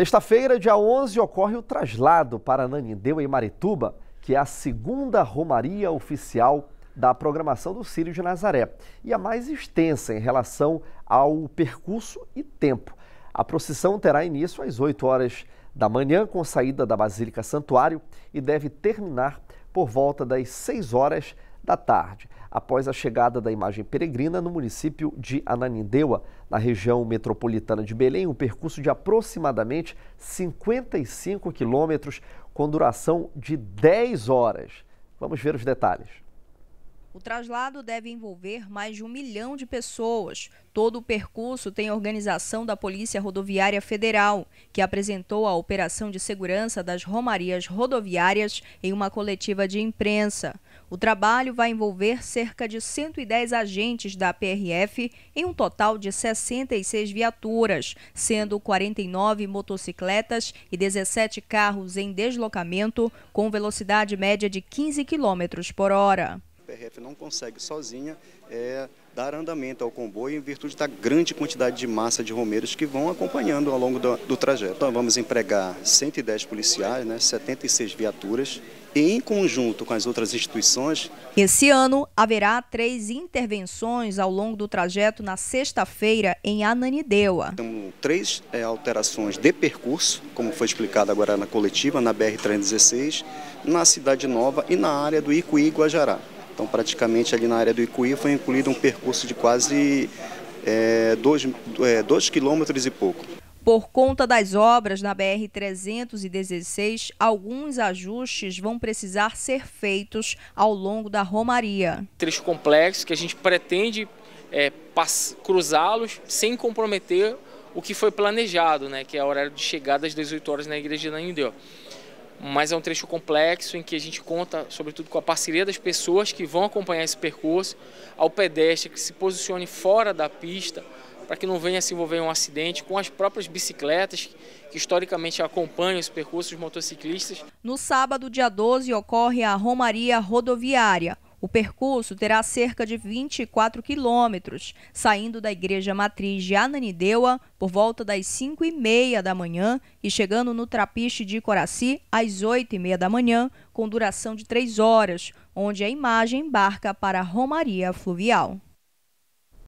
Sexta-feira, dia 11, ocorre o traslado para Nanindeu e Marituba, que é a segunda romaria oficial da programação do Círio de Nazaré e a mais extensa em relação ao percurso e tempo. A procissão terá início às 8 horas da manhã, com saída da Basílica Santuário, e deve terminar por volta das 6 horas da tarde, após a chegada da imagem peregrina no município de Ananindeua, na região metropolitana de Belém, um percurso de aproximadamente 55 quilômetros, com duração de 10 horas. Vamos ver os detalhes. O traslado deve envolver mais de um milhão de pessoas. Todo o percurso tem organização da Polícia Rodoviária Federal, que apresentou a operação de segurança das romarias rodoviárias em uma coletiva de imprensa. O trabalho vai envolver cerca de 110 agentes da PRF em um total de 66 viaturas, sendo 49 motocicletas e 17 carros em deslocamento com velocidade média de 15 km por hora. PRF não consegue sozinha é, dar andamento ao comboio em virtude da grande quantidade de massa de romeiros que vão acompanhando ao longo do, do trajeto. Então, vamos empregar 110 policiais, né, 76 viaturas e em conjunto com as outras instituições. Esse ano haverá três intervenções ao longo do trajeto na sexta-feira em Ananindeua. Temos três é, alterações de percurso, como foi explicado agora na coletiva, na BR-316, na Cidade Nova e na área do Icuí Guajará. Então, praticamente ali na área do Icuí foi incluído um percurso de quase 2 é, é, quilômetros e pouco. Por conta das obras na BR-316, alguns ajustes vão precisar ser feitos ao longo da Romaria. Trecho complexo que a gente pretende é, cruzá-los sem comprometer o que foi planejado, né, que é o horário de chegada às 18 horas na igreja de Nanindeu mas é um trecho complexo em que a gente conta, sobretudo, com a parceria das pessoas que vão acompanhar esse percurso, ao pedestre que se posicione fora da pista para que não venha se envolver em um acidente, com as próprias bicicletas que historicamente acompanham os percursos motociclistas. No sábado, dia 12, ocorre a Romaria Rodoviária o percurso terá cerca de 24 quilômetros, saindo da Igreja Matriz de Ananindeua por volta das 5 e meia da manhã e chegando no Trapiche de Coraci às 8 e meia da manhã, com duração de 3 horas, onde a imagem embarca para a Romaria Fluvial.